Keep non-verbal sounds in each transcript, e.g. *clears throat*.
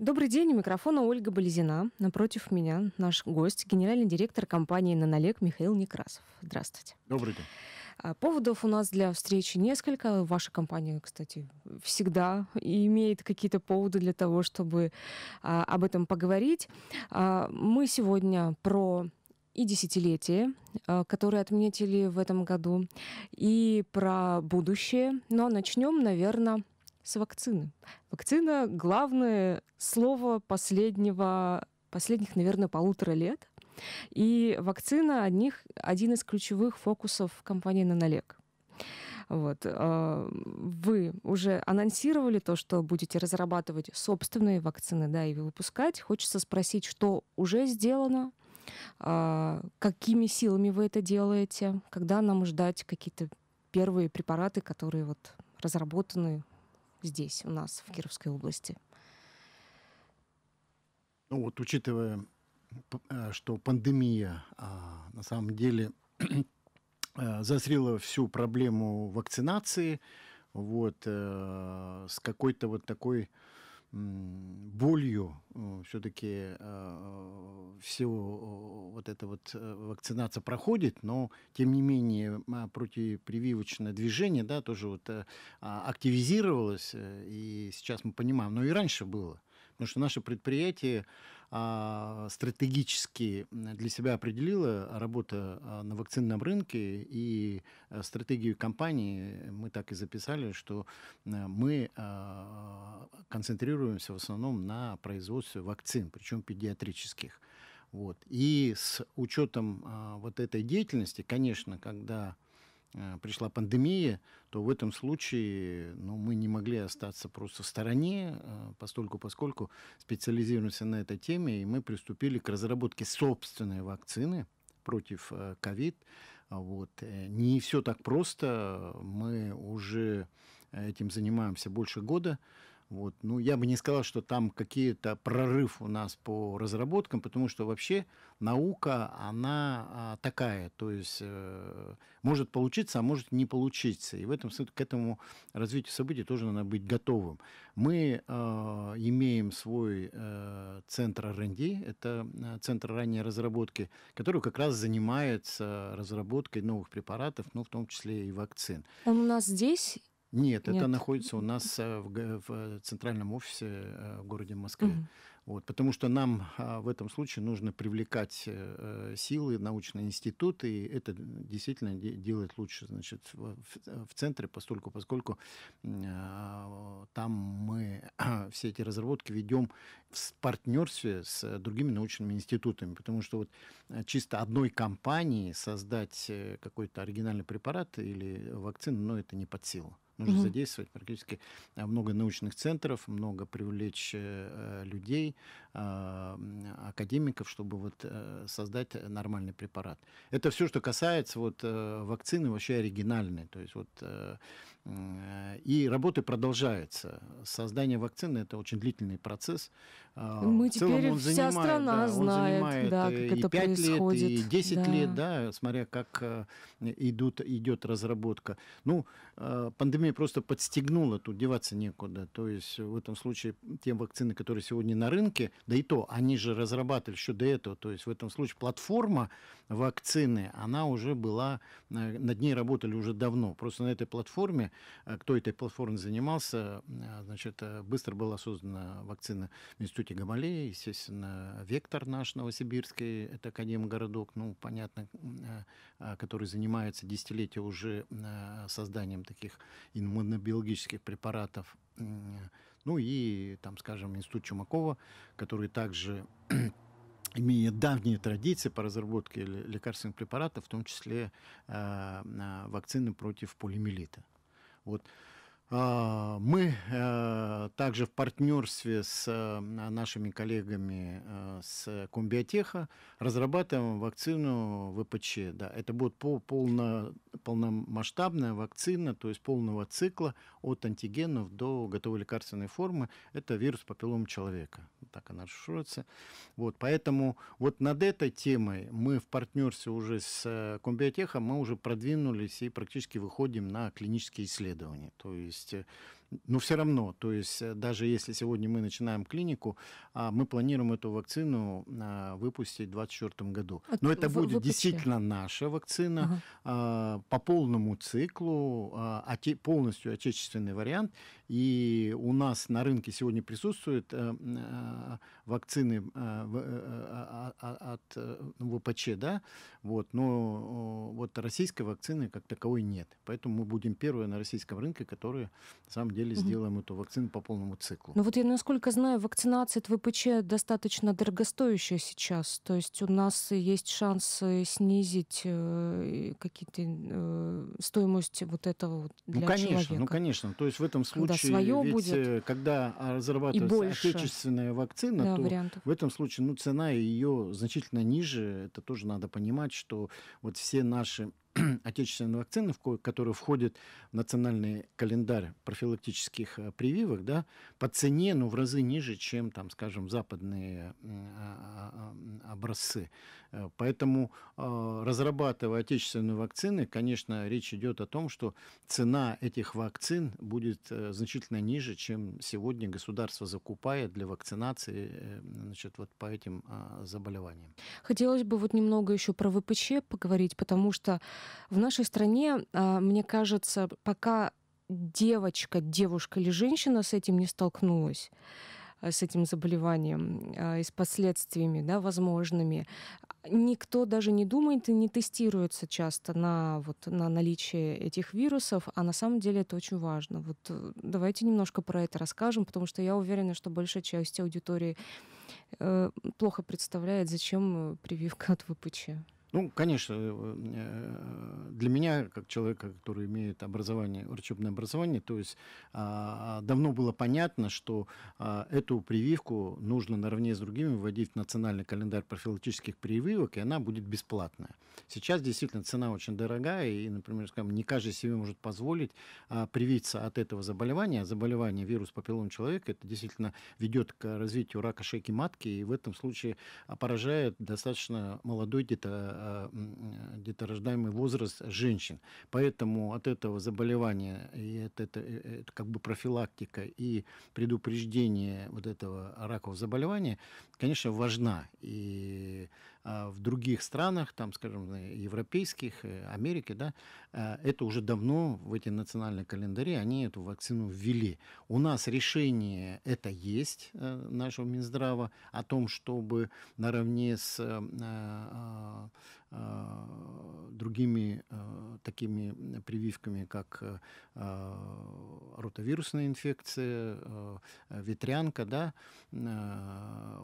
Добрый день. У микрофона Ольга Болезина. Напротив меня наш гость, генеральный директор компании «Нанолек» Михаил Некрасов. Здравствуйте. Добрый день. А, поводов у нас для встречи несколько. Ваша компания, кстати, всегда имеет какие-то поводы для того, чтобы а, об этом поговорить. А, мы сегодня про и десятилетие, а, которое отметили в этом году, и про будущее. Но начнем, наверное, с вакцины. Вакцина — главное слово последнего, последних, наверное, полутора лет. И вакцина одних, один из ключевых фокусов компании «Нанолек». Вот. Э, вы уже анонсировали то, что будете разрабатывать собственные вакцины да, и выпускать. Хочется спросить, что уже сделано, э, какими силами вы это делаете, когда нам ждать какие-то первые препараты, которые вот разработаны, здесь, у нас, в Кировской области. Ну вот, учитывая, э, что пандемия а, на самом деле *clears throat* э, засрила всю проблему вакцинации, вот, э, с какой-то вот такой болью э, все-таки э, все вот эта вот э, вакцинация проходит, но тем не менее противопрививочное движение да, тоже вот а, активизировалось, и сейчас мы понимаем, но и раньше было – Потому что наше предприятие а, стратегически для себя определило работа а, на вакцинном рынке и э, стратегию компании мы так и записали, что э, мы а, концентрируемся в основном на производстве вакцин, причем педиатрических. Вот. И с учетом а, вот этой деятельности, конечно, когда Э, пришла пандемия, то в этом случае ну, мы не могли остаться просто в стороне, э, постольку, поскольку специализируемся на этой теме, и мы приступили к разработке собственной вакцины против э, ковид. Вот. Не все так просто. Мы уже этим занимаемся больше года. Вот. Ну, я бы не сказал, что там какие-то прорыв у нас по разработкам, потому что вообще наука, она а, такая, то есть э, может получиться, а может не получиться. И в этом смысле к этому развитию событий тоже надо быть готовым. Мы э, имеем свой э, центр R&D, это центр ранней разработки, который как раз занимается разработкой новых препаратов, ну, в том числе и вакцин. Он у нас здесь нет, Нет, это находится у нас э, в, в центральном офисе э, в городе Москве. Угу. Вот, потому что нам а, в этом случае нужно привлекать э, силы, научные институты, и это действительно делает лучше значит, в, в центре, поскольку, поскольку а, там мы *clears throat* все эти разработки ведем в партнерстве с другими научными институтами, потому что вот чисто одной компании создать какой-то оригинальный препарат или вакцину, ну, это не под силу. Нужно угу. задействовать практически а, много научных центров, много привлечь э, э, людей, а, академиков, чтобы вот э, создать нормальный препарат. Это все, что касается вот э, вакцины вообще оригинальной. То есть вот э, и работы продолжаются. Создание вакцины это очень длительный процесс. А, Мы В целом теперь он вся занимает, страна да, знает, он занимает да, как и это 5 происходит. лет, и 10 да. лет, да, смотря как идут, идет разработка. Ну, пандемия просто подстегнула, тут деваться некуда. То есть в этом случае те вакцины, которые сегодня на рынке, да и то, они же разрабатывали еще до этого, то есть в этом случае платформа вакцины, она уже была, э, над ней работали уже давно. Просто на этой платформе, э, кто этой платформой занимался, э, значит, быстро была создана вакцина в Институте Гамалеи естественно, Вектор наш Новосибирский, это Академгородок, ну, понятно, который занимается десятилетия уже созданием таких иммунобиологических препаратов ну и, там, скажем, Институт Чумакова, который также *clears throat* имеет давние традиции по разработке лекарственных препаратов, в том числе э, вакцины против полимелита. Вот. А, мы э, также в партнерстве с э, нашими коллегами э, с Комбиотеха разрабатываем вакцину ВПЧ. Да, это будет по полно, полномасштабная вакцина, то есть полного цикла от антигенов до готовой лекарственной формы. Это вирус папиллома человека. Так она расшифровывается. Вот, поэтому вот над этой темой мы в партнерстве уже с э, Комбиотехом мы уже продвинулись и практически выходим на клинические исследования. То есть э, но ну, все равно, то есть э, даже если сегодня мы начинаем клинику, а, мы планируем эту вакцину а, выпустить в 2024 году. Но э, это будет выпусти. действительно наша вакцина ага. А, по полному циклу, полностью отечественный вариант. И у нас на рынке сегодня присутствуют вакцины от ВПЧ, да, вот, но э, вот российской вакцины как таковой нет. Поэтому мы будем первые на российском рынке, которые, на самом деле, деле угу. сделаем эту вакцину по полному циклу. Ну вот я, насколько знаю, вакцинация от ВПЧ достаточно дорогостоящая сейчас. То есть у нас есть шанс снизить э, какие-то э, стоимость вот этого вот ну, для ну, конечно, человека. Ну конечно, то есть в этом случае, когда, свое ведь, будет, э, когда разрабатывается больше. отечественная вакцина, да, то вариантов. в этом случае ну, цена ее значительно ниже. Это тоже надо понимать, что вот все наши *clears throat* отечественной вакцины, в которые входят в национальный календарь профилактических э, прививок, да, по цене, ну, в разы ниже, чем, там, скажем, западные а, а, а, образцы. Э, поэтому, э, разрабатывая отечественные вакцины, конечно, речь идет о том, что цена этих вакцин будет значительно ниже, чем сегодня государство закупает для вакцинации значит, вот по этим заболеваниям. Хотелось бы вот немного еще про ВПЧ поговорить, потому что в нашей стране, а, мне кажется, пока девочка, девушка или женщина с этим не столкнулась, э, с этим заболеванием а, и с последствиями да, возможными. Никто даже не думает и не тестируется часто на, вот, на наличие этих вирусов, а на самом деле это очень важно. Вот э, давайте немножко про это расскажем, потому что я уверена, что большая часть аудитории э, плохо представляет, зачем прививка от ВПЧ. Ну, конечно, э, э, э, для меня, как человека, который имеет образование, врачебное образование, то есть а, а, давно было понятно, что а, эту прививку нужно наравне с другими вводить в национальный календарь профилактических прививок, и она будет бесплатная. Сейчас действительно цена очень дорогая, и, например, скажем, не каждый себе может позволить привиться от этого заболевания. Заболевание вирус папиллом человека, это действительно ведет к развитию рака шейки матки, и в этом случае поражает достаточно молодой где-то Э, э, деторождаемый возраст женщин. Поэтому от этого заболевания и от это, э, это как бы профилактика и предупреждение вот этого ракового заболевания, конечно, важна. И а, в других странах, там, скажем, европейских, Америки, да, Э, это уже давно в эти национальные календари, они эту вакцину ввели. У нас решение это есть э, нашего Минздрава о том, чтобы наравне с э, а, а, другими такими прививками, как а, ротовирусная инфекция, ветрянка, да,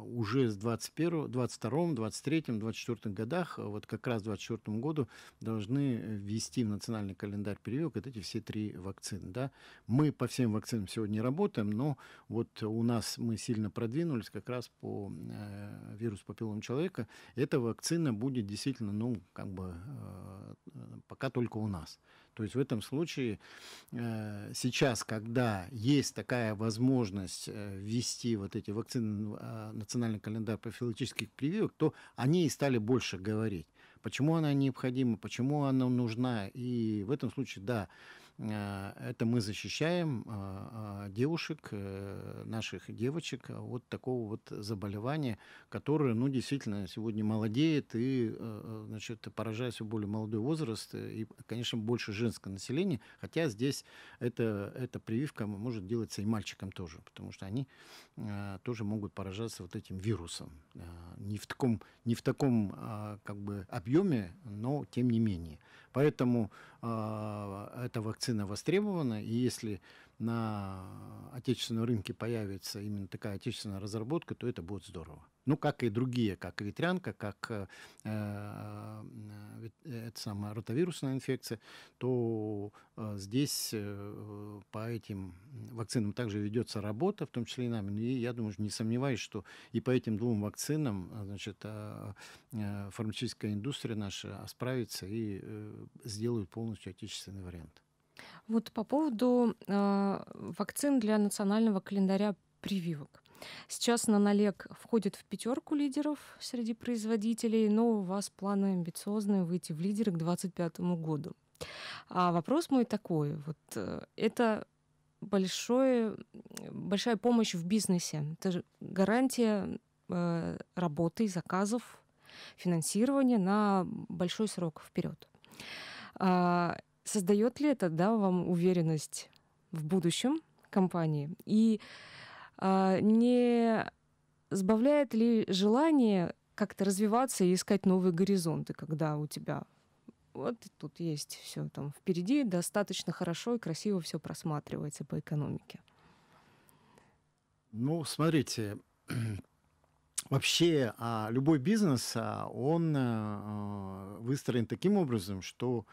уже с 21, 22, 23, 24 годах, вот как раз в 24 году должны ввести в национальный календарь прививок, это эти все три вакцины. Да? Мы по всем вакцинам сегодня работаем, но вот у нас мы сильно продвинулись как раз по э, вирусу папиллом человека. Эта вакцина будет действительно, ну, как бы, э, пока только у нас. То есть в этом случае э, сейчас, когда есть такая возможность э, ввести вот эти вакцины, э, национальный календарь профилактических прививок, то они и стали больше говорить почему она необходима, почему она нужна. И в этом случае, да, Э, это мы защищаем а, а, девушек, э, наших девочек от такого вот заболевания, которое, ну, действительно, сегодня молодеет и, э, значит, поражает все более молодой возраст и, конечно, больше женское население, хотя здесь эта, эта прививка может делаться и мальчикам тоже, потому что они тоже могут поражаться вот этим вирусом. Не в таком, не в таком а, как бы объеме, но тем не менее. Поэтому а, эта вакцина востребована, и если на отечественном рынке появится именно такая отечественная разработка, то это будет здорово. Ну, как и другие, как ветрянка, как э, э, э это самая ротавирусная инфекция, то э, здесь э, по этим вакцинам также ведется работа, в том числе и нами. Ну, и я думаю, не сомневаюсь, что и по этим двум вакцинам а, значит, э, э, фармацевтическая индустрия наша справится и э, сделают полностью отечественный вариант. Вот по поводу э, вакцин для национального календаря прививок. Сейчас Нанолег входит в пятерку лидеров среди производителей, но у вас планы амбициозные выйти в лидеры к 2025 году. А вопрос мой такой. Вот э, это большое, большая помощь в бизнесе. Это же гарантия э, работы, заказов, финансирования на большой срок вперед. А, создает ли это да, вам уверенность в будущем компании? И а, не сбавляет ли желание как-то развиваться и искать новые горизонты, когда у тебя вот тут есть все там впереди, достаточно хорошо и красиво все просматривается по экономике? Ну, смотрите, *clears throat* вообще а, любой бизнес, а, он э, выстроен таким образом, что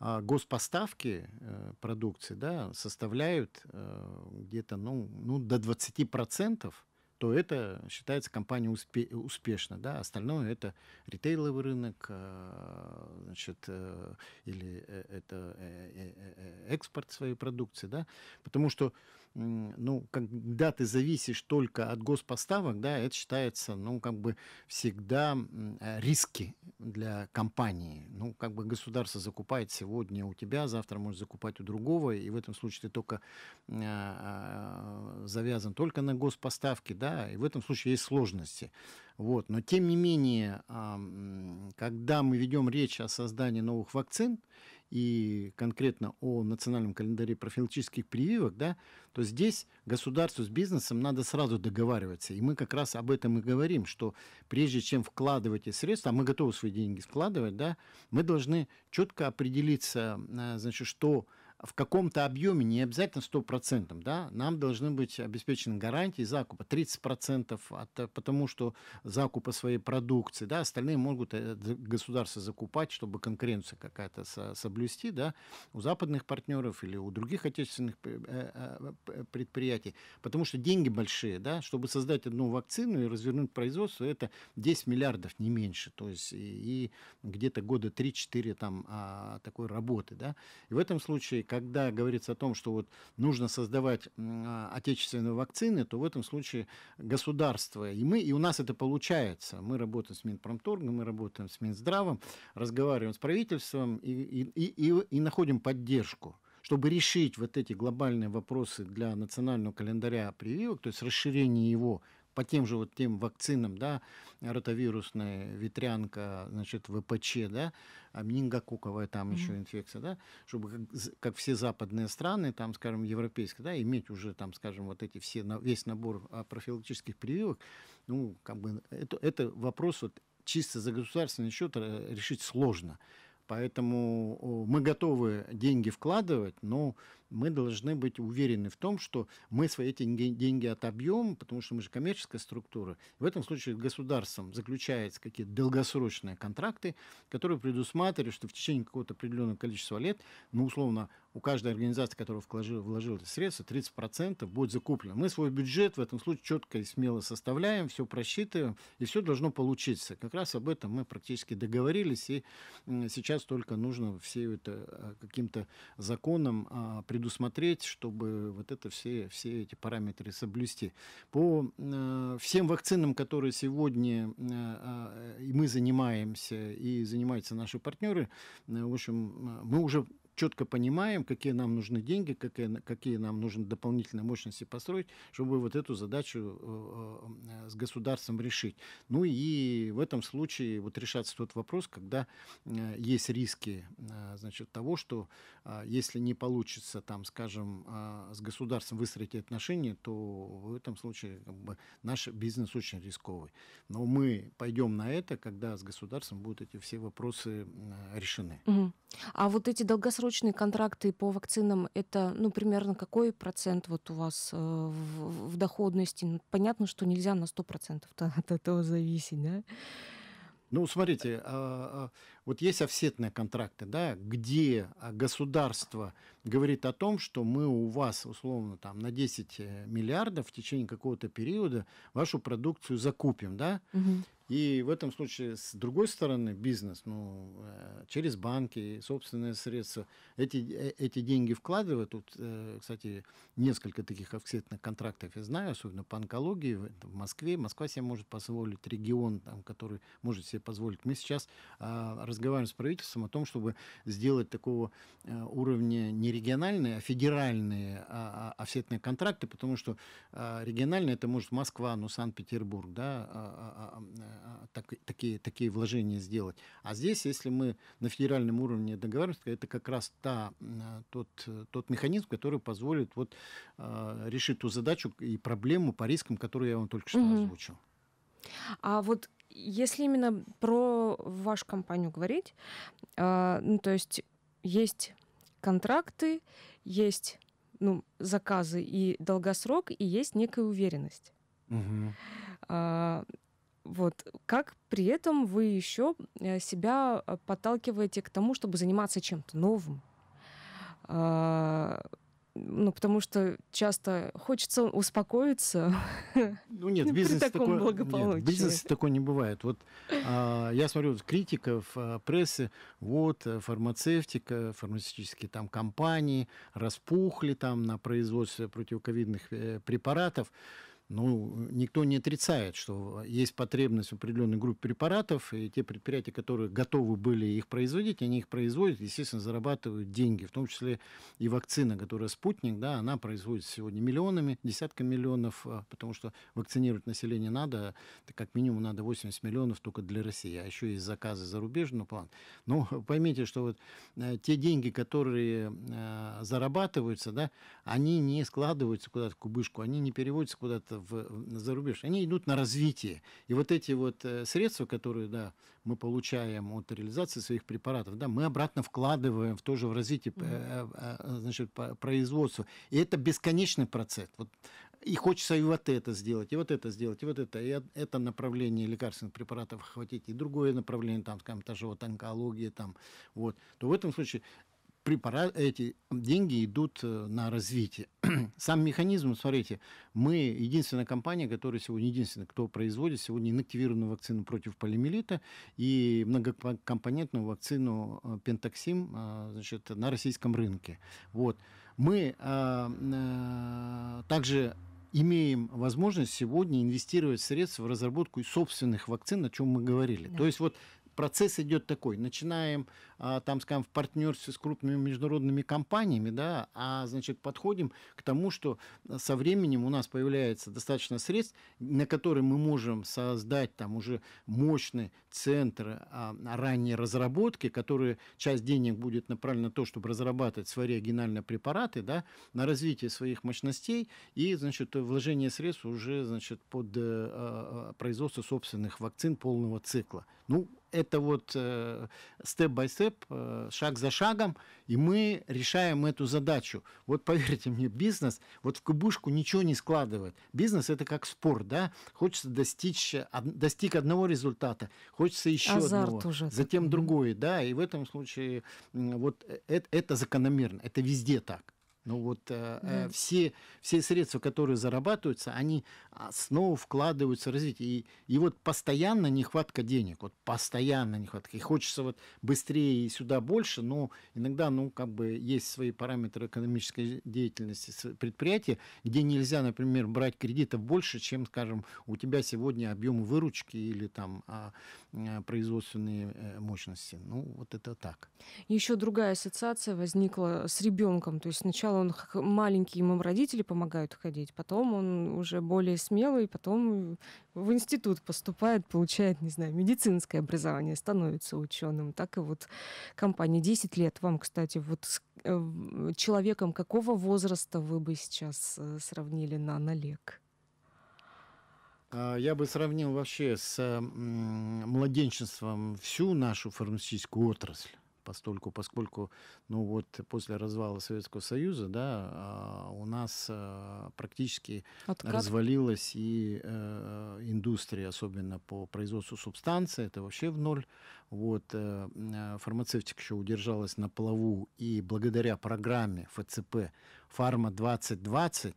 а, госпоставки э, продукции да, составляют э, где-то ну, ну, до 20%, то это считается компания успе- успешно. Да? Остальное это ритейловый рынок, э, значит, э, или э, это э, э, экспорт своей продукции. Да? Потому что ну, когда ты зависишь только от госпоставок, да, это считается, ну, как бы всегда э, риски для компании. Ну, как бы государство закупает сегодня у тебя, завтра может закупать у другого, и в этом случае ты только а, а, завязан только на госпоставки, да, и в этом случае есть сложности. Вот. Но тем не менее, а, когда мы ведем речь о создании новых вакцин, и конкретно о национальном календаре профилактических прививок, да, то здесь государству с бизнесом надо сразу договариваться. И мы как раз об этом и говорим, что прежде чем вкладывать эти средства, а мы готовы свои деньги вкладывать, да, мы должны четко определиться, э, значит, что в каком-то объеме, не обязательно стопроцентном, да, нам должны быть обеспечены гарантии закупа 30%, от, э, потому что закупа своей продукции, да, остальные могут э, государство закупать, чтобы конкуренция какая-то со, соблюсти, да, у западных партнеров или у других отечественных э, предприятий, потому что деньги большие, да, чтобы создать одну вакцину и развернуть производство, это 10 миллиардов, не меньше, то есть и, и где-то года 3-4 там а, такой работы, да, и в этом случае когда говорится о том, что вот нужно создавать а, отечественные вакцины, то в этом случае государство и мы, и у нас это получается. Мы работаем с Минпромторгом, мы работаем с Минздравом, разговариваем с правительством и, и, и, и, находим поддержку чтобы решить вот эти глобальные вопросы для национального календаря прививок, то есть расширение его по тем же вот тем вакцинам, да, ротовирусная ветрянка, значит, ВПЧ, да, а менингококковая там mm-hmm. еще инфекция, да, чтобы как, как все западные страны, там, скажем, европейские, да, иметь уже там, скажем, вот эти все, весь набор а, профилактических прививок, ну, как бы, это, это вопрос вот чисто за государственный счет э, решить сложно. Поэтому мы готовы деньги вкладывать, но мы должны быть уверены в том, что мы свои эти деньги отобьем, потому что мы же коммерческая структура. В этом случае государством заключаются какие-то долгосрочные контракты, которые предусматривают, что в течение какого-то определенного количества лет, ну, условно, у каждой организации, которая вложила, вложила средства, 30% будет закуплено. Мы свой бюджет в этом случае четко и смело составляем, все просчитываем, и все должно получиться. Как раз об этом мы практически договорились, и сейчас только нужно все это э, каким-то законом а, предусмотреть, чтобы вот это все, все эти параметры соблюсти. По э, всем вакцинам, которые сегодня э, э, мы занимаемся и занимаются наши партнеры, э, в общем, э, мы уже четко понимаем, какие нам нужны деньги, какие, какие нам нужны дополнительные мощности построить, чтобы вот эту задачу э, э, с государством решить. Ну и в этом случае вот решаться тот вопрос, когда э, есть риски значит, того, что если не получится, там, скажем, с государством выстроить отношения, то в этом случае как бы, наш бизнес очень рисковый. Но мы пойдем на это, когда с государством будут эти все вопросы решены. Угу. А вот эти долгосрочные краткосрочные контракты по вакцинам это, ну, примерно какой процент вот у вас э, в, в доходности? Ну, понятно, что нельзя на сто процентов, от этого зависеть, да? Ну, смотрите, а, а, вот есть офсетные контракты, да, где а, государство говорит о том, что мы у вас, условно, там, на 10 э, миллиардов в течение какого-то периода вашу продукцию закупим, да, угу. И в этом случае, с другой стороны, бизнес, ну, э, через банки, собственные средства, эти, э, эти деньги вкладывают. Тут, кстати, несколько таких офсетных контрактов я знаю, особенно по онкологии в Москве. Москва себе может позволить, регион, там, который может себе позволить. Мы сейчас а, разговариваем с правительством о том, чтобы сделать такого э, уровня не региональные, а федеральные а, а, офсетные контракты, потому что а, региональные это может Москва, ну, Санкт-Петербург, да, так, такие, такие вложения сделать. А здесь, если мы на федеральном уровне договариваемся, это как раз та, э, тот, э, тот механизм, который позволит вот решить ту задачу и проблему по рискам, которые я вам только что угу. озвучил. А вот если именно про вашу компанию говорить, а, ну, то есть есть контракты, есть ну, заказы и долгосрок, и есть некая уверенность. Угу. А, вот. Как при этом вы еще э, себя подталкиваете к тому, чтобы заниматься чем-то новым? А, ну, потому что часто хочется успокоиться. *laughs* Ну нет, *laughs* бизнес такой, бизнес такой не бывает. Вот а, я смотрю критиков а, прессы, вот э, фармацевтика, фармацевтические там компании распухли там на производстве противоковидных э, препаратов. Ну, никто не отрицает, что есть потребность определенной группы препаратов, и те предприятия, которые готовы были их производить, они их производят, естественно, зарабатывают деньги, в том числе и вакцина, которая «Спутник», да, она производится сегодня миллионами, десятками миллионов, а, потому что вакцинировать население надо, как минимум надо 80 миллионов только для России, а еще есть заказы зарубежного плана. Но *laughs* поймите, что вот э, те деньги, которые э, зарабатываются, да, они не складываются куда-то в кубышку, они не переводятся куда-то в, за рубеж, они идут на развитие. И вот эти вот э, средства, которые да, мы получаем от реализации своих препаратов, да, мы обратно вкладываем в тоже в развитие э, э, значит, производства. И это бесконечный процесс. Вот и хочется и вот это сделать, и вот это сделать, и вот это, и это направление лекарственных препаратов охватить, и другое направление, там, скажем, та же вот онкология, там, вот, то в этом случае препарат, эти деньги идут э, на развитие. *clears throat* Сам механизм, смотрите, мы единственная компания, которая сегодня единственная, кто производит сегодня инактивированную вакцину против полимелита и многокомпонентную вакцину э, пентаксим э, значит, на российском рынке. Вот. Мы а, а, также имеем возможность сегодня инвестировать средства в разработку собственных вакцин, о чем мы говорили. Да. То есть вот процесс идет такой. Начинаем, а, там, скажем, в партнерстве с крупными международными компаниями, да, а, значит, подходим к тому, что со временем у нас появляется достаточно средств, на которые мы можем создать там уже мощный центр а, ранней разработки, который часть денег будет направлена на то, чтобы разрабатывать свои оригинальные препараты, да, на развитие своих мощностей и, значит, вложение средств уже, значит, под э, э, э производство собственных вакцин полного цикла. Ну, это вот степ-бай-степ, э, э, шаг за шагом, и мы решаем эту задачу. Вот поверьте мне, бизнес, вот в кубушку ничего не складывает. Бизнес это как спорт, да? Хочется достичь, достиг одного результата, хочется еще Азарт одного, уже. затем другой, да, и в этом случае вот это, э, это закономерно, это везде так. Ну вот э, э, да. все, все средства, которые зарабатываются, они а, снова вкладываются в развитие. И, и вот постоянно нехватка денег, вот постоянно нехватка. И хочется вот быстрее и сюда больше, но иногда, ну, как бы есть свои параметры экономической деятельности предприятия, где нельзя, например, брать кредитов больше, чем, скажем, у тебя сегодня объем выручки или там а, а, производственные э, мощности. Ну, вот это так. Еще другая ассоциация возникла с ребенком. То есть сначала он маленький, ему родители помогают ходить, потом он уже более смелый, потом в институт поступает, получает, не знаю, медицинское образование, становится ученым. Так и вот компания 10 лет вам, кстати, вот с э, человеком какого возраста вы бы сейчас э, сравнили на налег? А, я бы сравнил вообще с младенчеством всю нашу фармацевтическую отрасль постольку, поскольку, ну вот после развала Советского Союза, да, а, у нас а, практически Откат. развалилась и э, индустрия, особенно по производству субстанции, это вообще в ноль. Вот э, фармацевтика еще удержалась на плаву, и благодаря программе ФЦП «Фарма 2020»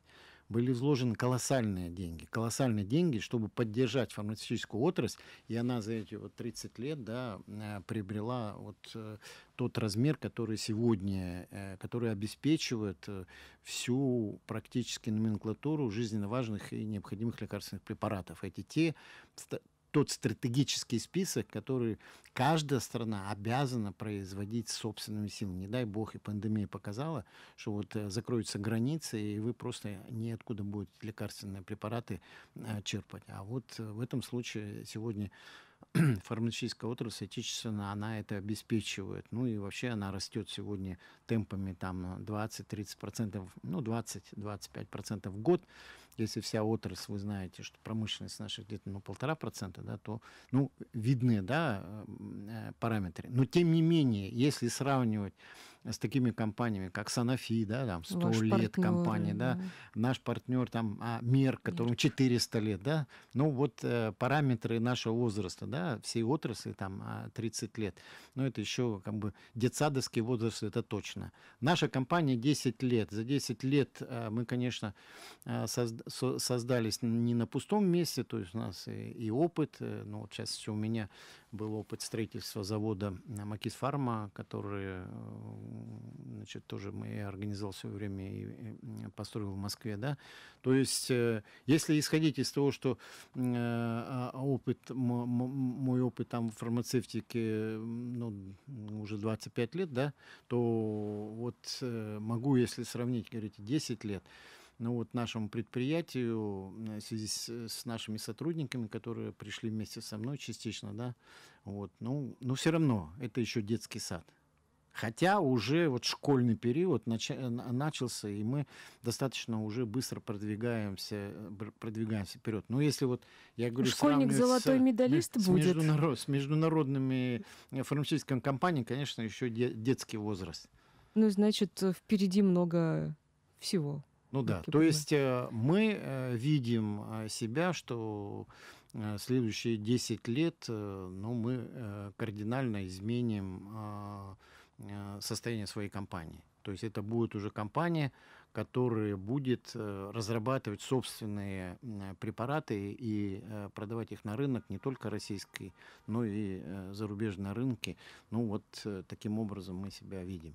были вложены колоссальные деньги, колоссальные деньги, чтобы поддержать фармацевтическую отрасль, и она за эти вот 30 лет да, э, приобрела вот э, тот размер, который сегодня, э, который обеспечивает всю практически номенклатуру жизненно важных и необходимых лекарственных препаратов. Эти те тот стратегический список, который каждая страна обязана производить собственными силами. Не дай бог, и пандемия показала, что вот э, закроются границы, и вы просто неоткуда будете лекарственные препараты э, черпать. А вот э, в этом случае сегодня *clears throat* фармацевтическая отрасль отечественно она это обеспечивает. Ну и вообще она растет сегодня темпами там 20-30%, ну 20-25% в год. Если вся отрасль, вы знаете, что промышленность наша где-то ну полтора процента, да, то ну видны, да, э, э, параметры. Но тем не менее, если сравнивать с такими компаниями, как Sanofi, да, там 100 Ваш лет партнер, компании, да, да, наш партнер, там, а, Мер, которому 400 лет, да, ну вот э, параметры нашего возраста, да, всей отрасли, там, 30 а, лет, ну, это еще, как бы, детсадовский возраст, это точно. Наша компания 10 лет, за 10 лет э, мы, конечно, э, созд со создались не на пустом месте, то есть у нас и, и опыт, э, ну, вот сейчас все у меня был опыт строительства завода э, Макисфарма, который э, значит, тоже мы организовал все время и построил в Москве, да. То есть, э, если исходить из того, что э, а, а опыт, мой опыт там в фармацевтике, ну, уже 25 лет, да, то вот э, могу, если сравнить, говорите, 10 лет, ну вот нашему предприятию, в связи с, с нашими сотрудниками, которые пришли вместе со мной частично, да, вот, ну, но ну, все равно это еще детский сад. Хотя уже вот школьный период э, начался, и мы достаточно уже быстро продвигаемся, э, продвигаемся вперед. Но если вот я говорю, школьник золотой э, медалист с, будет с, международ, с международными фармацевтическими компаниями, конечно, еще де, детский возраст. Ну значит впереди много всего. Ну да, то есть мы видим себя, что следующие 10 лет ну, мы кардинально изменим а, Э, состояние своей компании. То есть это будет уже компания, которая будет э, разрабатывать собственные препараты и э, продавать их на рынок не только российский, но и зарубежные рынки. Ну вот таким образом мы себя видим.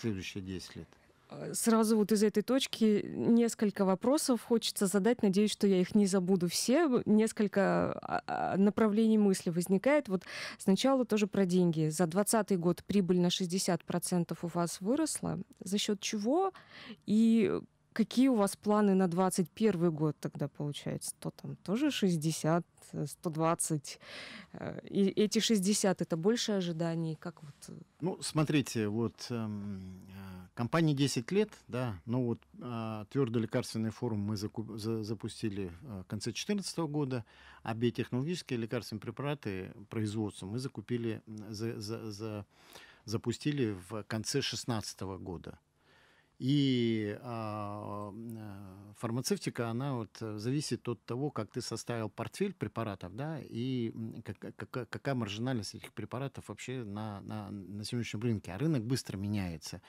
Следующие 10 лет. Э, сразу вот из этой точки несколько вопросов хочется задать. Надеюсь, что я их не забуду все. Несколько а, а, направлений мысли возникает. Вот сначала тоже про деньги. За 2020 год прибыль на 60% у вас выросла. За счет чего? И Какие у вас планы на 21 год тогда получается? То там тоже 60, 120. Э, э, и эти 60 это больше ожиданий? Как вот? Э? Ну, смотрите, вот эм, компании 10 лет, да, Но ну вот э, а, твердый лекарственный форум мы закуп, за, запустили в конце 2014 года, а биотехнологические лекарственные препараты производство мы закупили, за, за, за, запустили в конце 2016 года. И а, э, фармацевтика, она вот э, зависит от того, как ты составил портфель препаратов, да, и как, как, какая маржинальность этих препаратов вообще на, на, на сегодняшнем рынке. А рынок быстро меняется.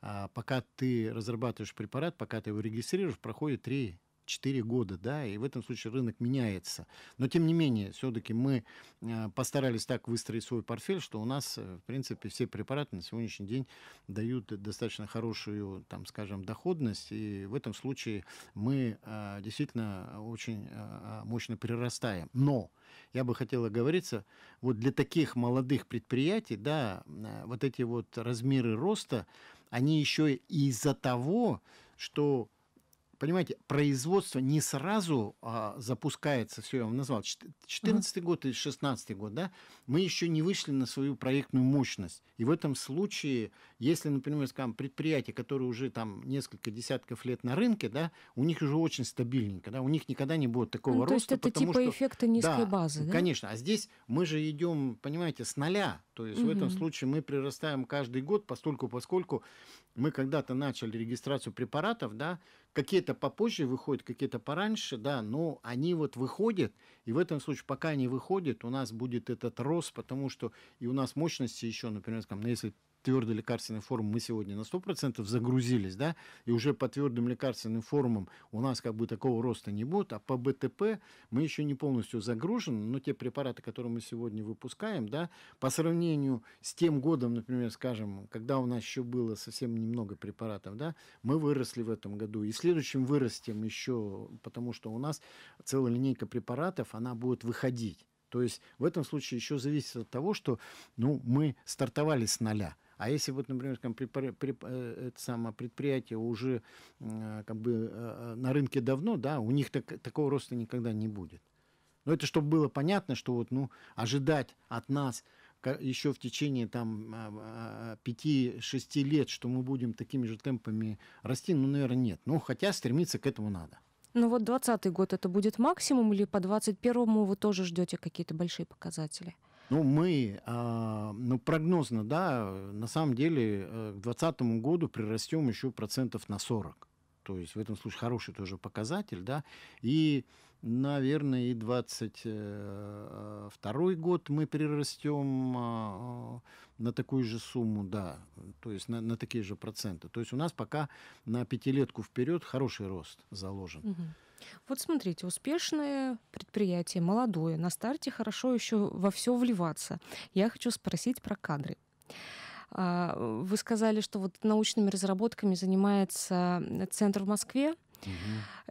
А, пока ты разрабатываешь препарат, пока ты его регистрируешь, проходит 3 4 года, да, и в этом случае рынок меняется. Но, тем не менее, все-таки мы э, постарались так выстроить свой портфель, что у нас, э, в принципе, все препараты на сегодняшний день дают достаточно хорошую, там, скажем, доходность, и в этом случае мы э, действительно очень мощно прирастаем. Но я бы хотел оговориться, вот для таких молодых предприятий, да, вот эти вот размеры роста, они еще и из-за того, что понимаете, производство не сразу а, запускается, все, я вам назвал, 14 mm-hmm. год и 16 год, да, мы еще не вышли на свою проектную мощность. И в этом случае, если, например, скажем, предприятие, которое уже там несколько десятков лет на рынке, да, у них уже очень стабильненько, да, у них никогда не будет такого ну, роста. То есть это типа что, эффекта низкой да, базы, да? конечно. А здесь мы же идем, понимаете, с нуля. То есть угу. mm в этом случае мы прирастаем каждый год, постольку, поскольку мы когда-то начали регистрацию препаратов, да, Какие-то попозже выходят, какие-то пораньше, да, но они вот выходят, и в этом случае, пока они выходят, у нас будет этот рост, потому что и у нас мощности еще, например, там, ну, если твердой лекарственной формы мы сегодня на 100% загрузились, да, и уже по твердым лекарственным формам у нас как бы такого роста не будет, а по БТП мы еще не полностью загружены, но те препараты, которые мы сегодня выпускаем, да, по сравнению с тем годом, например, скажем, когда у нас еще было совсем немного препаратов, да, мы выросли в этом году, и следующим вырастем еще, потому что у нас целая линейка препаратов, она будет выходить. То есть в этом случае еще зависит от того, что ну, мы стартовали с нуля. А если вот, например, как, при, при, это самое предприятие уже э, как бы э, на рынке давно, да, у них так, такого роста никогда не будет. Но это чтобы было понятно, что вот, ну, ожидать от нас еще в течение там 5-6 а, а, лет, что мы будем такими же темпами расти, ну, наверное, нет. Ну, хотя стремиться к этому надо. Ну вот 2020 год это будет максимум или по 2021 вы тоже ждете какие-то большие показатели? Ну, мы, а, ну, прогнозно, да, на самом деле э, к 2020 году прирастем еще процентов на 40. То есть в этом случае хороший тоже показатель, да. И, наверное, и 22 э, год мы прирастем а, а, на такую же сумму, да, то есть на, на такие же проценты. То есть у нас пока на пятилетку вперед хороший рост заложен. Угу. Вот смотрите, успешное предприятие, молодое, на старте хорошо еще во все вливаться. Я хочу спросить про кадры. А, вы сказали, что вот научными разработками занимается э, центр в Москве. Угу.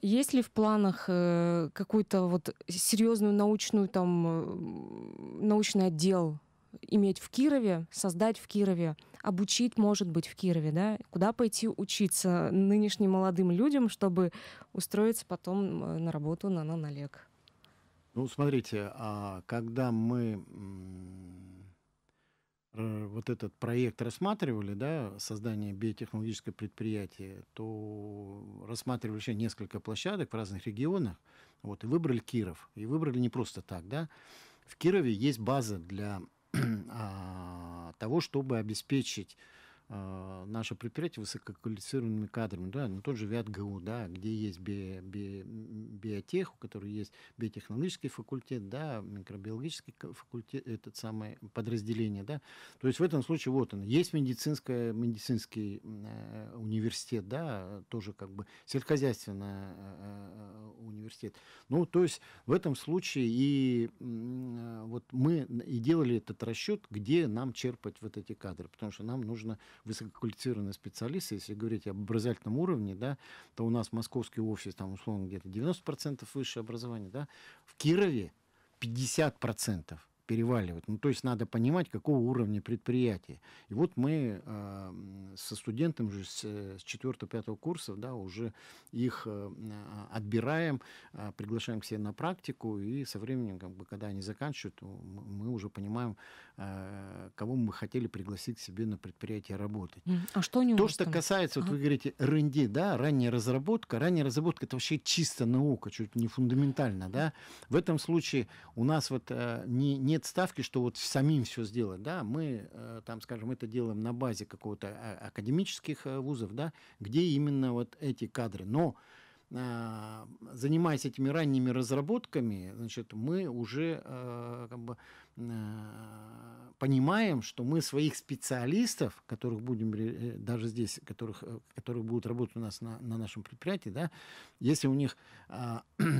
Есть ли в планах э, какую-то вот серьезную научную там э, научный отдел иметь в Кирове, создать в Кирове, обучить, может быть, в Кирове, да? Куда пойти учиться нынешним молодым людям, чтобы устроиться потом э, на работу на нанолег? Ну, смотрите, а когда мы вот этот проект рассматривали, да, создание биотехнологического предприятия, то рассматривали еще несколько площадок в разных регионах, вот, и выбрали Киров. И выбрали не просто так, да. В Кирове есть база для *clears throat* А, того, чтобы обеспечить э, а, наше предприятие высококвалифицированными кадрами, да, ну, тот же ВятГУ, да, где есть би, би, биотех, у которой есть биотехнологический факультет, да, микробиологический факультет, это самое подразделение, да, то есть в этом случае вот он, есть медицинская, медицинский э, университет, да, тоже как бы сельскохозяйственный э, университет, ну, то есть в этом случае и э, вот мы и делали этот расчет, где нам черпать вот эти кадры, потому что нам нужно высококвалифицированные специалисты. Если говорить об образовательном уровне, да, то у нас московский офис, там, условно, где-то 90% высшее образование, да, в Кирове 50% переваливать. Ну, то есть надо понимать, какого уровня предприятия. И вот мы э, со студентом же с, э, с 4-5 курсов да, уже их э, а, отбираем, э, приглашаем к себе на практику, и со временем, как бы, когда они заканчивают, мы уже понимаем, э, кого мы хотели пригласить к себе на предприятие работать. А что они То, что там? касается, ага. вот вы говорите, РНД, да, ранняя разработка. Ранняя разработка – это вообще чисто наука, чуть не фундаментально. Да? В этом случае у нас вот э, не, нет нет ставки, что вот самим все сделать, да, мы э, там, скажем, это делаем на базе какого-то а, академических э, вузов, да, где именно вот эти кадры, но а, занимаясь этими ранними разработками, значит, мы уже э, как бы, понимаем, что мы своих специалистов, которых будем даже здесь, которых, которые будут работать у нас на, на нашем предприятии, да, если у них а, *clears throat*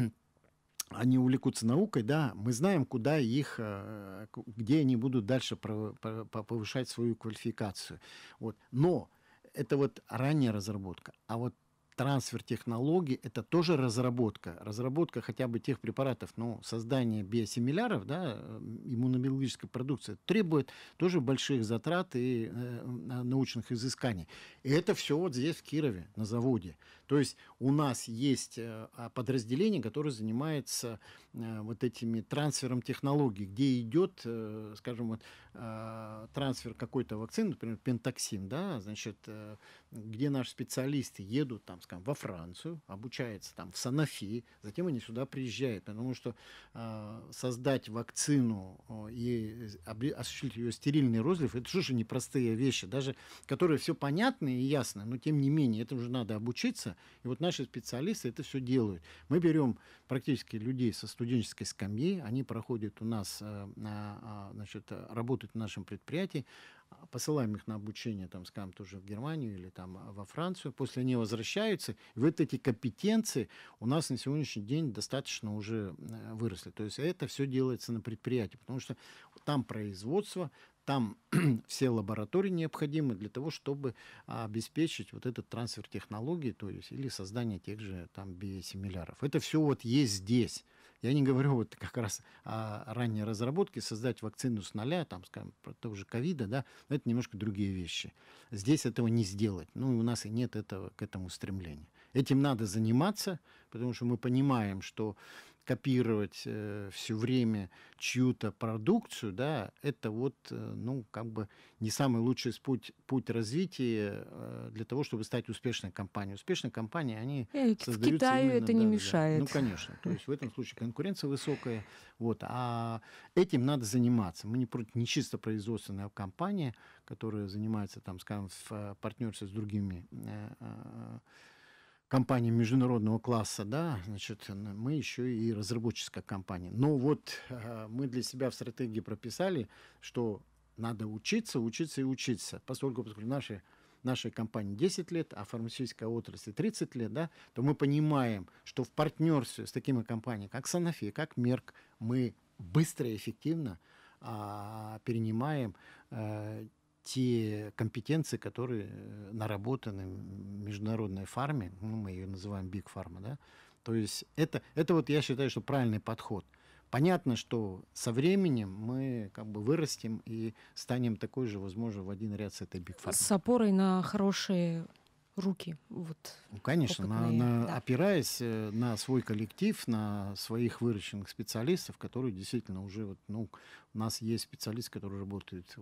они увлекутся наукой, да, мы знаем, куда их, э, где они будут дальше повышать свою квалификацию. Вот. Но это вот ранняя разработка. А вот трансфер технологий – это тоже разработка. Разработка хотя бы тех препаратов, но ну, создание биосимиляров, да, иммунобиологической продукции, требует тоже больших затрат и э, научных изысканий. И это все вот здесь, в Кирове, на заводе. То есть у нас есть э, а, подразделение, которое занимается э, вот этими трансфером технологий, где идет, э, скажем, вот, а, трансфер какой-то вакцины, например, пентоксин, да, значит, где наши специалисты едут там, скажем, во Францию, обучаются там в Санофи, затем они сюда приезжают, потому что а, создать вакцину и осуществить ее стерильный розлив, это же непростые вещи, даже которые все понятны и ясны, но тем не менее, этому уже надо обучиться, и вот наши специалисты это все делают. Мы берем практически людей со студенческой скамьи, они проходят у нас, э, а, значит, работают в нашем предприятии, посылаем их на обучение, там, скажем, тоже в Германию или там во Францию, после они возвращаются, и вот эти компетенции у нас на сегодняшний день достаточно уже э, выросли. То есть это все делается на предприятии, потому что там производство, там *clears throat* все лаборатории необходимы для того, чтобы обеспечить вот этот трансфер технологий, то есть или создание тех же там биосимиляров. Это все вот есть здесь. Я не говорю вот как раз о ранней разработке, создать вакцину с нуля, там, скажем, про того же ковида, да, это немножко другие вещи. Здесь этого не сделать. Ну, и у нас и нет этого, к этому стремления. Этим надо заниматься, потому что мы понимаем, что копировать э, все время чью-то продукцию, да, это вот, э, ну, как бы не самый лучший путь, путь развития э, для того, чтобы стать успешной компанией. Успешные компании, они э, создаются Китаю именно, это да, не мешает. Да. Ну, конечно. То есть в этом случае конкуренция высокая, вот, а этим надо заниматься. Мы не, не чисто производственная компания, которая занимается, там, скажем, в э, партнерстве с другими э, э, компания международного класса, да, значит, мы еще и разработческая компания. Но вот э, мы для себя в стратегии прописали, что надо учиться, учиться и учиться. Поскольку, поскольку наши нашей компании 10 лет, а фармацевтической отрасли 30 лет, да, то мы понимаем, что в партнерстве с такими компаниями, как Sanofi, как Мерк, мы быстро и эффективно а, перенимаем а, те компетенции, которые э, наработаны международной фарме, ну, мы ее называем Big Pharma, да, то есть это, это вот я считаю, что правильный подход. Понятно, что со временем мы как бы вырастем и станем такой же, возможно, в один ряд с этой Big Pharma. С опорой на хорошие руки. Вот, ну, конечно, опытные, на, на, да. опираясь э, на свой коллектив, на своих выращенных специалистов, которые действительно уже, вот, ну, у нас есть специалист, который работает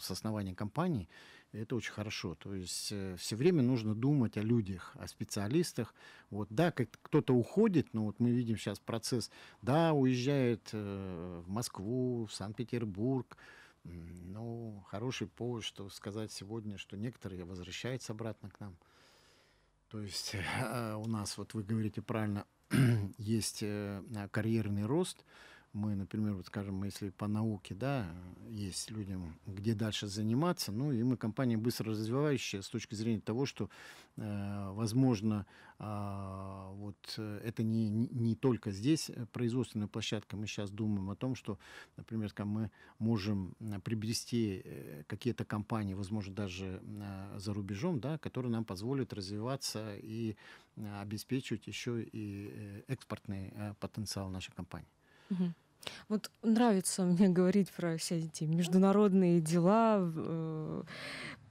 с основания компании, это очень хорошо. То есть э, все время нужно думать о людях, о специалистах. Вот, да, как кто-то уходит, но вот мы видим сейчас процесс, да, уезжает э, в Москву, в Санкт-Петербург, ну, хороший повод, что сказать сегодня, что некоторые возвращаются обратно к нам. То есть э, у нас, вот вы говорите правильно, *clears throat* есть э, карьерный рост – мы, например, вот скажем, если по науке, да, есть людям, где дальше заниматься, ну и мы компания быстро развивающая с точки зрения того, что, э, возможно, а, э, вот это не, не, только здесь э, производственная площадка, мы сейчас думаем о том, что, например, мы можем э, приобрести э, какие-то компании, возможно, даже э, за рубежом, да, которые нам позволят развиваться и обеспечивать еще и экспортный э, потенциал нашей компании. Mm-hmm. Вот нравится мне говорить про все эти международные дела, э,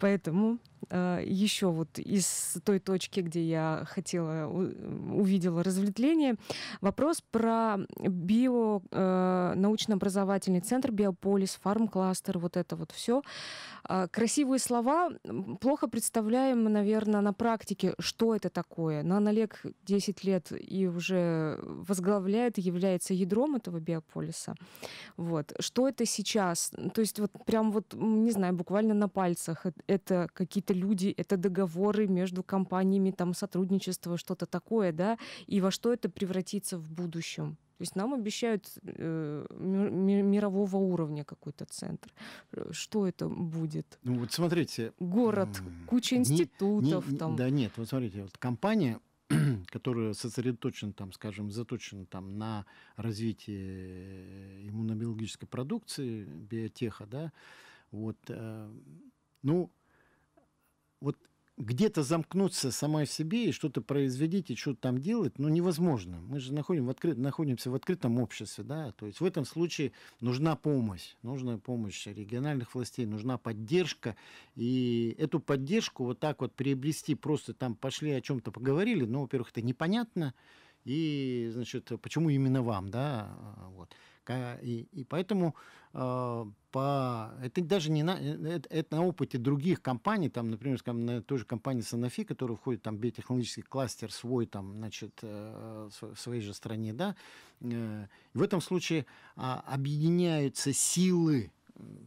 Поэтому э, а, еще вот из той точки, где я хотела, у, увидела развлечение, вопрос про био, э, научно-образовательный центр, биополис, фарм-кластер, вот это вот все. Э, а, красивые слова, плохо представляем, наверное, на практике, что это такое. На Налег 10 лет и уже возглавляет, является ядром этого биополиса. Вот. Что это сейчас? То есть вот прям вот, не знаю, буквально на пальцах э, это какие-то люди, это договоры между компаниями, там сотрудничество, что-то такое, да, и во что это превратится в будущем. То есть нам обещают э, мирового уровня какой-то центр. Э, что это будет? Ну вот смотрите. Город, куча институтов. Не, не, там. Да нет, вот смотрите, вот компания *clears throat* которая сосредоточена, там, скажем, заточена там, на развитии иммунобиологической продукции, биотеха, да, вот, э, ну, вот где-то замкнуться самой себе и что-то производить и что-то там делать, ну, невозможно. Мы же находим в откры... находимся в открытом обществе, да, то есть в этом случае нужна помощь, нужна помощь региональных властей, нужна поддержка, и эту поддержку вот так вот приобрести, просто там пошли о чем-то поговорили, ну, во-первых, это непонятно, и, значит, почему именно вам, да, вот. И, и поэтому э, по, это даже не на, э, это, это на опыте других компаний, там, например, скажем, на той же компании Sanofi, которая входит там биотехнологический кластер свой, там, значит, э, в своей же стране, да, э, в этом случае э, объединяются силы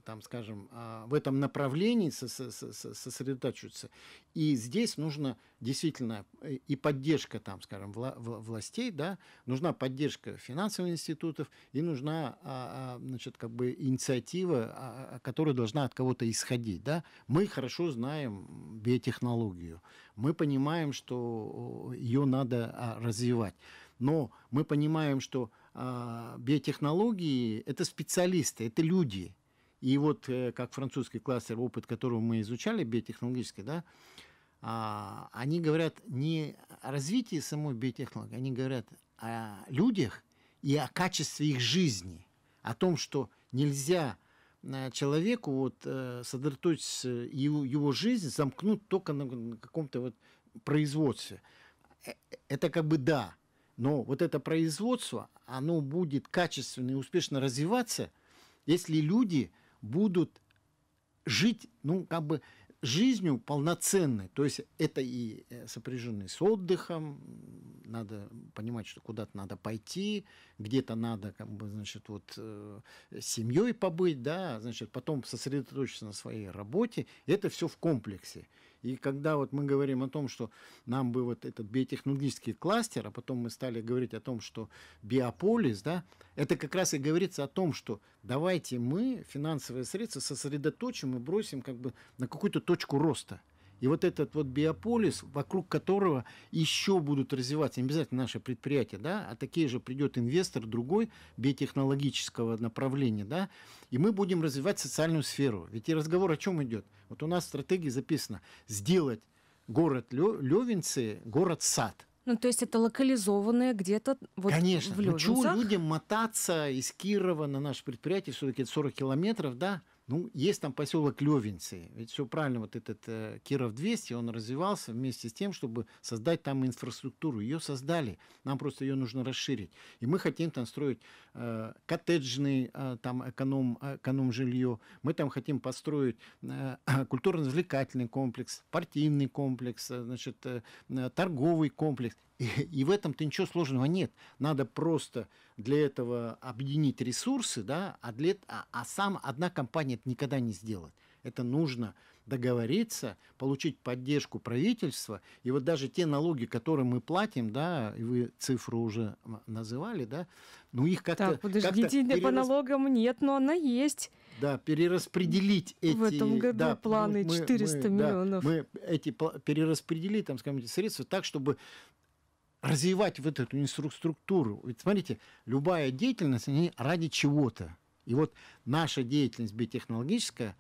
там, скажем, а, в этом направлении сосредотачиваются. И здесь нужно действительно э, и поддержка, там, скажем, властей, да, нужна поддержка финансовых институтов и нужна, а, а, значит, как бы инициатива, которая должна от кого-то исходить, да. Мы хорошо знаем биотехнологию, мы понимаем, что ее надо развивать, но мы понимаем, что биотехнологии – это специалисты, это люди – и вот э, как французский кластер, опыт которого мы изучали, биотехнологический, да, а, они говорят не о развитии самой биотехнологии, они говорят о людях и о качестве их жизни, о том, что нельзя э, человеку вот э, сосредоточить его, жизнь, замкнуть только на каком-то вот производстве. Это как бы да, но вот это производство, оно будет качественно и успешно развиваться, если люди – будут жить, ну, как бы жизнью полноценной. То есть это и э, сопряжены с отдыхом, надо понимать, что куда-то надо пойти, где-то надо, как бы, значит, вот э, семьей побыть, да, значит, потом сосредоточиться на своей работе. Это все в комплексе. И когда вот мы говорим о том, что нам бы вот этот биотехнологический кластер, а потом мы стали говорить о том, что биополис, да, это как раз и говорится о том, что давайте мы финансовые средства сосредоточим и бросим как бы на какую-то точку роста – и вот этот вот биополис, вокруг которого еще будут развиваться, не обязательно наши предприятия, да, а такие же придет инвестор другой биотехнологического направления, да, и мы будем развивать социальную сферу. Ведь и разговор о чем идет? Вот у нас в стратегии записано сделать город Левинцы, город-сад. Ну, то есть это локализованное где-то вот Конечно. в ну, Левинцах? Конечно. Ну, людям мотаться из Кирова на наше предприятие, все-таки 40 километров, да? Ну, есть там поселок Левинцы, Ведь все правильно, вот этот э, Киров-200, он развивался вместе с тем, чтобы создать там инфраструктуру. Ее создали, нам просто ее нужно расширить. И мы хотим там строить э, коттеджный э, там эконом, эконом жилье. Мы там хотим построить э, *clears throat* культурно-развлекательный комплекс, спортивный комплекс, э, значит, э, торговый комплекс. И, *laughs* и в этом-то ничего сложного нет. Надо просто для этого объединить ресурсы, да, а, для, а, а сам одна компания это никогда не сделает. Это нужно договориться, получить поддержку правительства. И вот даже те налоги, которые мы платим, да, вы цифру уже называли, да, ну их как-то... Так, подождите, как перерас... по налогам нет, но она есть. Да, перераспределить эти... В этом году да, планы мы, 400 мы, миллионов. Да, мы эти перераспределить, там, скажем, средства так, чтобы развивать вот эту инфраструктуру. Ведь смотрите, любая деятельность, они ради чего-то. И вот наша деятельность биотехнологическая,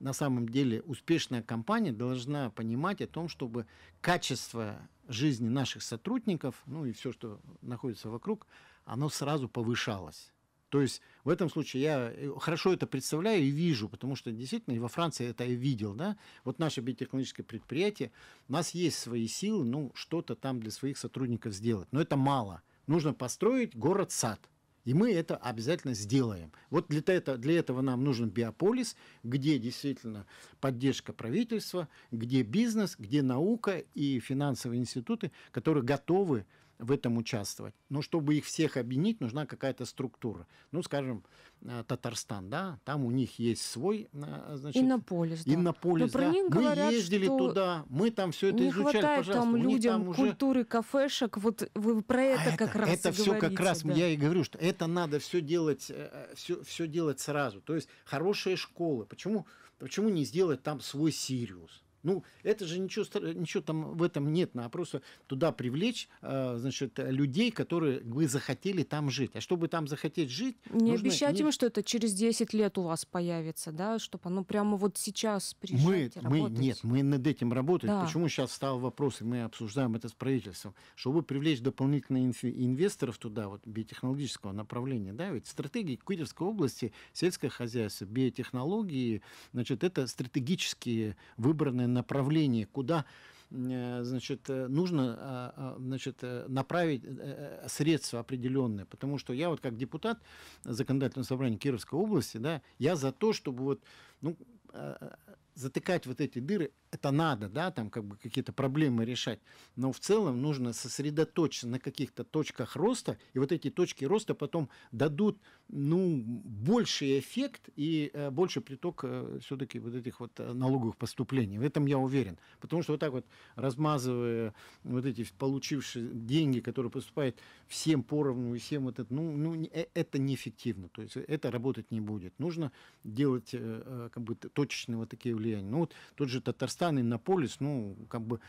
на самом деле успешная компания должна понимать о том, чтобы качество жизни наших сотрудников, ну и все, что находится вокруг, оно сразу повышалось. То есть в этом случае я э, хорошо это представляю и вижу, потому что действительно и во Франции это я видел. Да? Вот наше биотехнологическое предприятие, у нас есть свои силы, ну, что-то там для своих сотрудников сделать. Но это мало. Нужно построить город-сад. И мы это обязательно сделаем. Вот для этого, для этого нам нужен биополис, где действительно поддержка правительства, где бизнес, где наука и финансовые институты, которые готовы в этом участвовать. Но чтобы их всех объединить, нужна какая-то структура. Ну, скажем, э, Татарстан, да, там у них есть свой, э, значит... Иннополис, да. Иннополис, Но да. Мы говорят, ездили туда, мы там все это не изучали, хватает пожалуйста. там людям там уже... культуры кафешек, вот вы про а это а как это, раз Это все говорите, как раз, да. я и говорю, что это надо все делать, все, э, все делать сразу. То есть хорошие школы. Почему, почему не сделать там свой Сириус? Ну, это же ничего, ничего там в этом нет. Надо просто туда привлечь, а, значит, людей, которые вы захотели там жить. А чтобы там захотеть жить... Не нужно... обещать им, что это через 10 лет у вас появится, да, чтобы оно прямо вот сейчас приезжайте, мы, мы, Нет, мы над этим работаем. Да. Почему сейчас стал вопрос, и мы обсуждаем это с правительством, чтобы привлечь дополнительно инвесторов туда, вот биотехнологического направления, да, ведь стратегии Кировской области, сельское хозяйство, биотехнологии, значит, это стратегические выбранные направление, куда э, значит, э, нужно а, а, значит, э, направить средства определенные. Потому что я вот как депутат законодательного собрания Кировской области, да, я за то, чтобы вот, ну, а, затыкать вот эти дыры, это надо, да, там как бы какие-то проблемы решать, но в целом нужно сосредоточиться на каких-то точках роста, и вот эти точки роста потом дадут, ну, больший эффект и э, больше приток э, все-таки вот этих вот э, налоговых поступлений. В этом я уверен, потому что вот так вот размазывая вот эти получившие деньги, которые поступают всем поровну и всем вот это, ну, ну э, это неэффективно, то есть это работать не будет. Нужно делать э, э как бы точечные вот такие влияние. Ну вот тот же Татарстан, Иннополис, ну как бы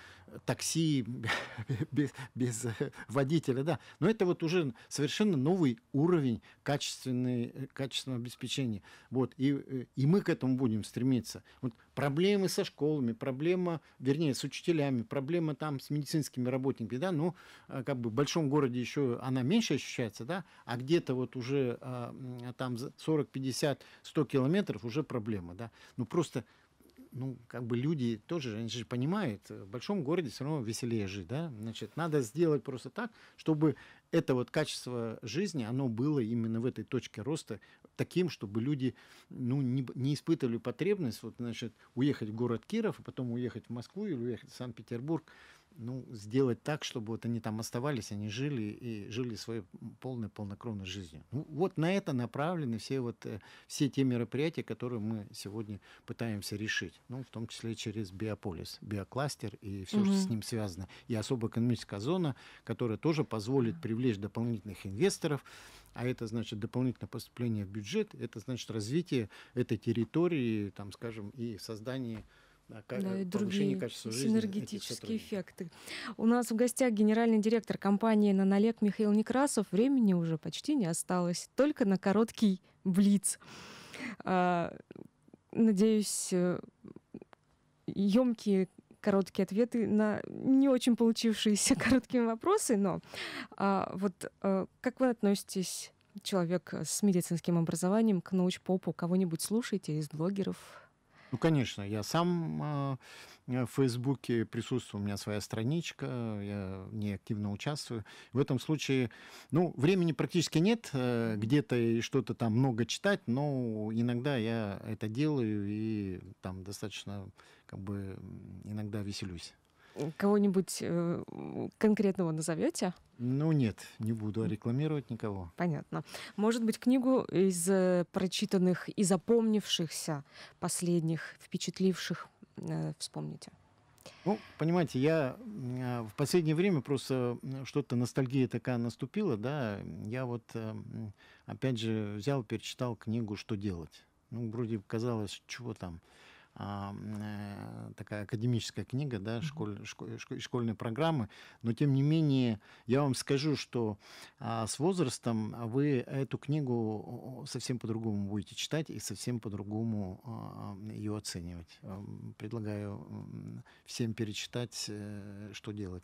такси *laughs* без, без водителя, да. Но это вот уже совершенно новый уровень качественной, качественного обеспечения. Вот, и, и мы к этому будем стремиться. Вот проблемы со школами, проблема, вернее, с учителями, проблема там с медицинскими работниками, да, ну, а, как бы в большом городе еще она меньше ощущается, да, а где-то вот уже а, там 40, 50, 100 километров уже проблема, да. Ну, просто ну, как бы люди тоже, они же понимают, э, в большом городе все равно веселее жить, да, значит, надо сделать просто так, чтобы это вот качество жизни, оно было именно в этой точке роста таким, чтобы люди, ну, не, не испытывали потребность, вот, значит, уехать в город Киров, а потом уехать в Москву или уехать в Санкт-Петербург, ну, сделать так, чтобы вот они там оставались, они жили и жили своей полной, полнокровной жизнью. Ну, вот на это направлены все, вот, э, все те мероприятия, которые мы сегодня пытаемся решить. Ну, в том числе через биополис, биокластер и все, угу. что с ним связано. И особая экономическая зона, которая тоже позволит привлечь дополнительных инвесторов, а это значит дополнительное поступление в бюджет, это значит развитие этой территории, там, скажем, и создание да, и другие качества жизни. Синергетические эффекты. У нас в гостях генеральный директор компании «Нанолек» Михаил Некрасов. Времени уже почти не осталось, только на короткий блиц. А, надеюсь, емкие э, короткие ответы на не очень получившиеся короткие вопросы, но а, вот э, как вы относитесь, человек с медицинским образованием, к научпопу? Кого-нибудь слушаете из блогеров? Ну, конечно, я сам э, в Фейсбуке присутствую, у меня своя страничка, я не активно участвую. В этом случае, ну, времени практически нет, э, где-то и что-то там много читать, но иногда я это делаю и там достаточно, как бы, иногда веселюсь. Кого-нибудь э, конкретного назовете? Ну нет, не буду рекламировать никого. Понятно. Может быть, книгу из э, прочитанных и запомнившихся последних, впечатливших э, вспомните? Ну, понимаете, я в последнее время просто что-то ностальгия такая наступила, да. Я вот, опять же, взял, перечитал книгу «Что делать?». Ну, вроде казалось, чего там. А, э, такая академическая книга, да, школь, школь, школьной программы. Но тем не менее, я вам скажу, что а, с возрастом вы эту книгу совсем по-другому будете читать и совсем по-другому а, ее оценивать. Предлагаю всем перечитать, э, что делать.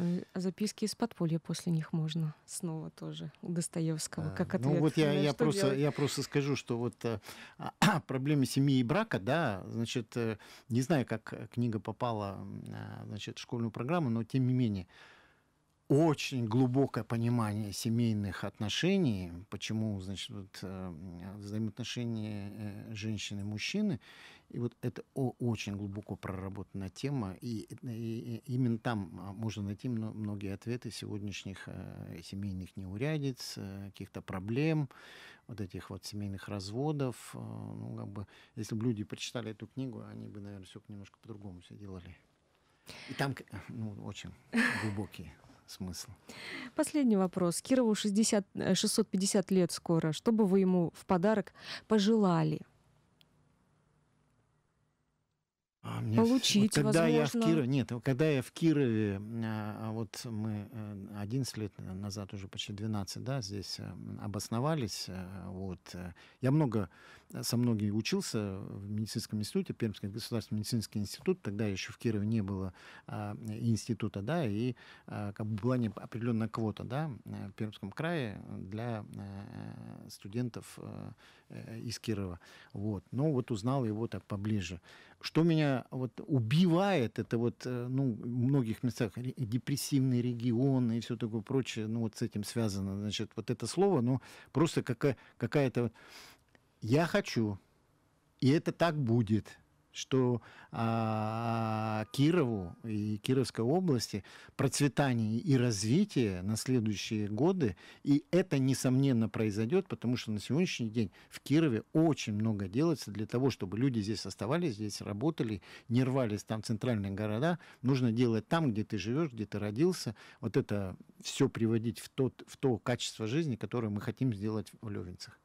Э, записки из подполья после них можно снова тоже у Достоевского, а, как ответ. Ну вот я, я, просто, я просто скажу, что вот а, а, *clears throat* проблемы семьи и брака, да, значит, э, не знаю, как книга попала а, значит, в школьную программу, но тем не менее, очень глубокое понимание семейных отношений, почему, значит, вот, взаимоотношения женщины и мужчины, и вот это очень глубоко проработанная тема, и, и именно там а, можно найти многие ответы сегодняшних э, семейных неурядиц, э, каких-то проблем, вот этих вот семейных разводов. Э, ну, как бы, если бы люди прочитали эту книгу, они бы, наверное, все немножко по-другому все делали. И там ну, очень глубокие смысл. Последний вопрос. Кирову 60, 650 лет скоро. Что бы вы ему в подарок пожелали? а мне, получить, вот, когда возможно. Я в Кирове, Нет, когда я в Кирове, а, а вот мы 11 э, лет назад, уже почти 12, да, здесь э, обосновались, э, вот, я много со многими учился в медицинском институте, Пермский государственный медицинский институт, тогда еще в Кирове не было а, института, да, и а, как бы была не определенная квота, да, э, в Пермском крае для а, студентов а, из Кирова, вот. Но вот узнал его так поближе. Что меня вот убивает, это вот, ну, в многих местах депрессивные регионы и все такое прочее, ну, вот с этим связано, значит, вот это слово, но просто какая, какая-то я хочу, и это так будет, что а, Кирову и Кировской области процветание и развитие на следующие годы, и это несомненно произойдет, потому что на сегодняшний день в Кирове очень много делается для того, чтобы люди здесь оставались, здесь работали, не рвались там в центральные города. Нужно делать там, где ты живешь, где ты родился. Вот это все приводить в, тот, в то качество жизни, которое мы хотим сделать в Левинцах.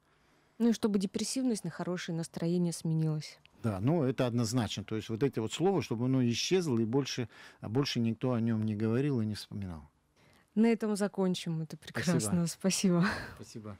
Ну и чтобы депрессивность на хорошее настроение сменилась. Да, ну это однозначно. То есть вот эти вот слова, чтобы оно исчезло и больше, а больше никто о нем не говорил и не вспоминал. На этом закончим. Это прекрасно. Спасибо. Спасибо.